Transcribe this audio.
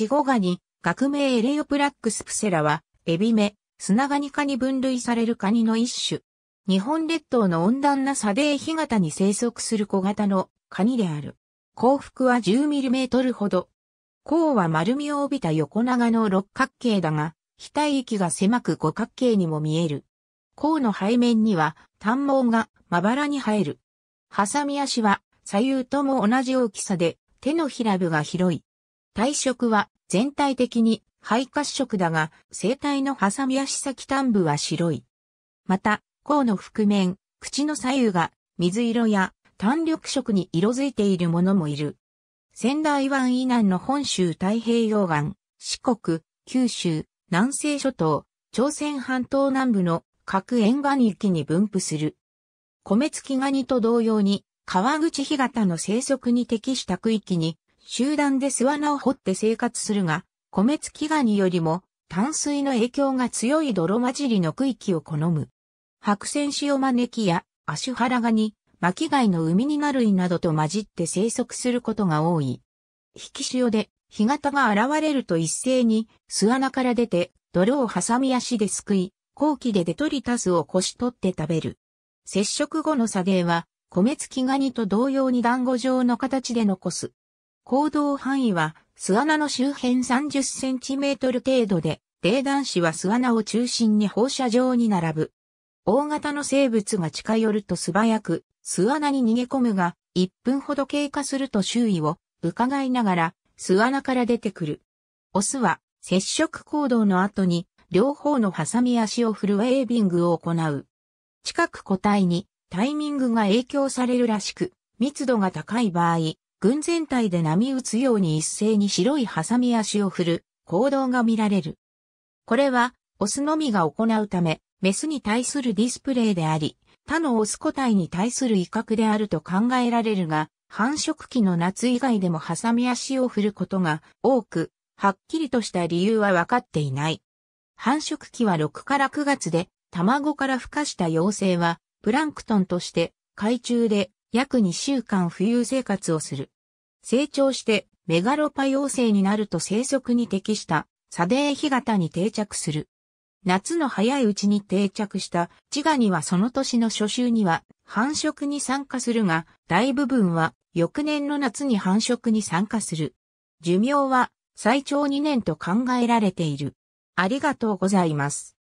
チゴガニ、学名エレオプラックスプセラは、エビ目、砂ガニ科に分類されるカニの一種。日本列島の温暖な砂泥干潟に生息する小型のカニである。幸福は 10mm ほど。甲は丸みを帯びた横長の六角形だが、額域が狭く五角形にも見える。甲の背面には短毛がまばらに生える。ハサミ足は左右とも同じ大きさで、手のひら部が広い。体色は全体的に肺褐色だが、生体のハサミ足先端部は白い。また、甲の覆面、口の左右が水色や単緑色に色づいているものもいる。仙台湾以南の本州太平洋岸、四国、九州、南西諸島、朝鮮半島南部の各沿岸域に分布する。米付きガニと同様に、川口干潟の生息に適した区域に集団で巣穴を掘って生活するが、米付きガニよりも淡水の影響が強い泥混じりの区域を好む。白線塩招きやアシュハラガニ、巻貝の海にな類などと混じって生息することが多い。引き潮で干潟が現れると一斉に巣穴から出て泥を挟み足ですくい、後期でデトリタスをこし取って食べる。接触後の砂泥は米付きガニと同様に団子状の形で残す。行動範囲は巣穴の周辺30センチメートル程度で、霊男子は巣穴を中心に放射状に並ぶ。大型の生物が近寄ると素早く巣穴に逃げ込むが、1分ほど経過すると周囲を伺いながら巣穴から出てくる。オスは接触行動の後に両方の挟み足を振るウェービングを行う。近く個体にタイミングが影響されるらしく、密度が高い場合、群全体で波打つように一斉に白いハサミ足を振る行動が見られる。これは、オスのみが行うため、メスに対するディスプレイであり、他のオス個体に対する威嚇であると考えられるが、繁殖期の夏以外でもハサミ足を振ることが多く、はっきりとした理由はわかっていない。繁殖期は6から9月で、卵から孵化した幼生は、プランクトンとして、海中で約2週間浮遊生活をする。成長してメガロパ幼生になると生息に適したサデー干潟に定着する。夏の早いうちに定着したチガニはその年の初秋には繁殖に参加するが、大部分は翌年の夏に繁殖に参加する。寿命は最長2年と考えられている。ありがとうございます。